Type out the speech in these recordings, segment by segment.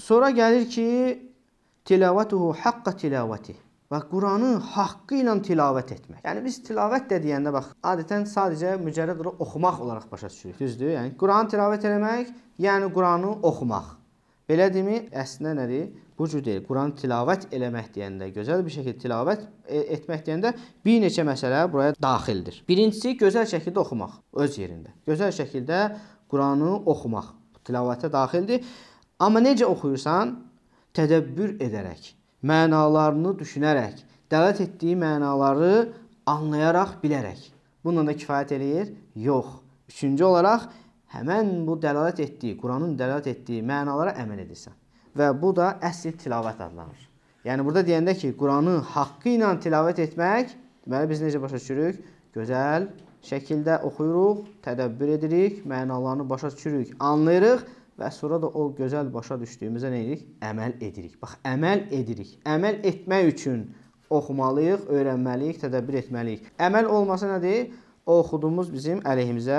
Sonra gəlir ki, tilavatuhu haqqa tilavati. Bax, Quranı haqqı ilə tilavət etmək. Yəni biz tilavət də deyəndə bax, adətən sadəcə mücərrəd olaraq oxumaq olaraq başa düşürük, düzdür? Yəni Quranı tilavət etmək, yəni Quranı oxumaq. Belə demi? Əslində nədir? Bu cür deyil. Quranı tilavət eləmək deyəndə, gözəl bir şəkildə tilavət e, etmək deyəndə bir neçə məsələ buraya daxildir. Birincisi gözəl şəkildə oxumaq öz yerində. Gözəl şəkildə Quranı oxumaq tilavətə daxildir. Amma necə oxuyursan? Tədəbbür edərək, mənalarını düşünərək, dələt etdiyi mənaları anlayaraq, bilərək. Bununla da kifayət eləyir? Yox. Üçüncü olaraq həmən bu dəlalət etdiyi, Quranın dəlalət etdiyi mənalara əməl edirsən. Və bu da əsl tilavət adlanır. Yəni burada deyəndə ki, Quranı haqqı ilə tilavət etmək, deməli biz necə başa düşürük? Gözəl şəkildə oxuyuruq, tədəbbür edirik, mənalarını başa düşürük, anlayırıq və sonra da o gözəl başa düşdüyümüzə nə edirik? Əməl edirik. Bax, əməl edirik. Əməl etmək üçün oxumalıyıq, öyrənməliyik, tədəbbür etməliyik. Əməl olmasa nədir? O oxuduğumuz bizim əleyhimizə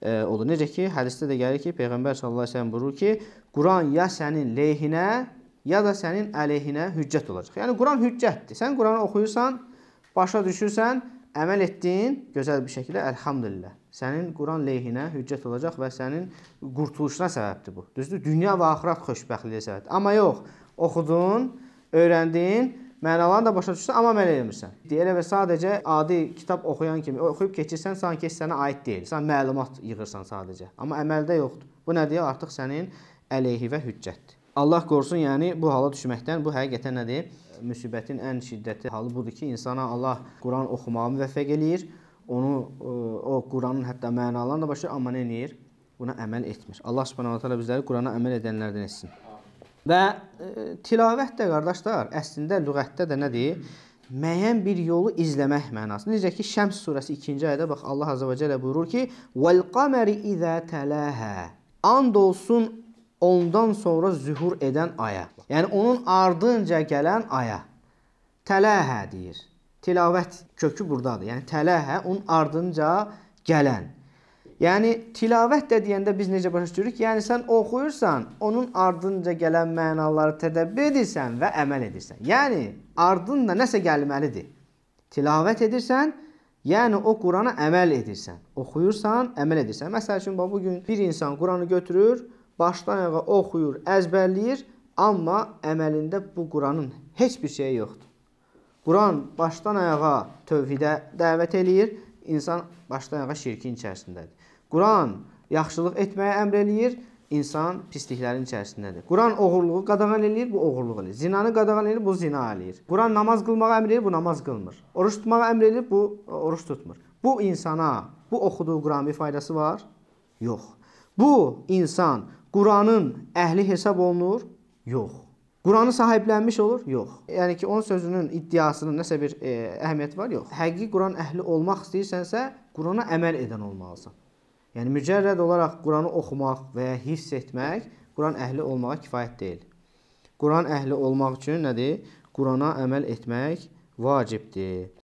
e, olur. Necə ki, hədisdə də gəlir ki, Peyğəmbər sallallahu əleyhi və səlləm buyurur ki, Quran ya sənin lehinə, ya da sənin əleyhinə hüccət olacaq. Yəni Quran hüccətdir. Sən Quranı oxuyursan, başa düşürsən, əməl etdin gözəl bir şəkildə elhamdülillah. Sənin Quran lehinə hüccət olacaq və sənin qurtuluşuna səbəbdir bu. Düzdür? Dünya və axirət xoşbəxtliyə səbəbdir. Amma yox, oxudun, öyrəndin, mənalarını da başa düşsən, amma əməl etmirsən. Elə və sadəcə adi kitab oxuyan kimi oxuyub keçirsən, sanki sənə aid deyil. Sən məlumat yığırsan sadəcə, amma əməldə yoxdur. Bu nədir? Artıq sənin əleyhi və hüccətdir. Allah qorusun, yəni bu hala düşməkdən bu həqiqətən nədir? müsibətin ən şiddətli halı budur ki, insana Allah Quran oxumağı müvəffəq eləyir. Onu e, o Quranın hətta mənalarını da başa amma nə eləyir? Buna əməl etmir. Allah Subhanahu taala bizləri Qurana əməl edənlərdən etsin. Və e, tilavət də qardaşlar, əslində lüğətdə də nədir? müəyyən bir yolu izləmək mənasında. Necə ki Şəms surəsi 2-ci ayədə bax Allah Azza və Cəllə buyurur ki: "Vəl qamari izə talaha." And olsun ondan sonra zühur edən aya. Yəni onun ardınca gələn aya. Tələhə deyir. Tilavət kökü burdadır. Yəni tələhə onun ardınca gələn. Yəni tilavət də deyəndə biz necə başa düşürük? Yəni sən oxuyursan, onun ardınca gələn mənaları tədəbbür edirsən və əməl edirsən. Yəni ardında nəsə gəlməlidir. Tilavət edirsən, yəni o Qurana əməl edirsən. Oxuyursan, əməl edirsən. Məsəl üçün bax bu gün bir insan Quranı götürür, başdan ayağa oxuyur, əzbərləyir, amma əməlində bu Quranın heç bir şeyi yoxdur. Quran başdan ayağa tövhidə dəvət eləyir, insan başdan ayağa şirkin içərisindədir. Quran yaxşılıq etməyə əmr eləyir, insan pisliklərin içərisindədir. Quran oğurluğu qadağan eləyir, bu oğurluq eləyir. Zinanı qadağan eləyir, bu zina eləyir. Quran namaz qılmağa əmr eləyir, bu namaz qılmır. Oruç tutmağa əmr eləyir, bu e, oruç tutmur. Bu insana bu oxuduğu Quranın faydası var? Yox. Bu insan Quranın əhli hesab olunur? Yox. Quranı sahiblənmiş olur? Yox. Yəni ki, onun sözünün iddiasının nəsə bir e, əhəmiyyəti var? Yox. Həqiqi Quran əhli olmaq istəyirsənsə, Qurana əməl edən olmalısan. Yəni mücərrəd olaraq Quranı oxumaq və ya hifz etmək Quran əhli olmağa kifayət deyil. Quran əhli olmaq üçün nədir? Qurana əməl etmək vacibdir.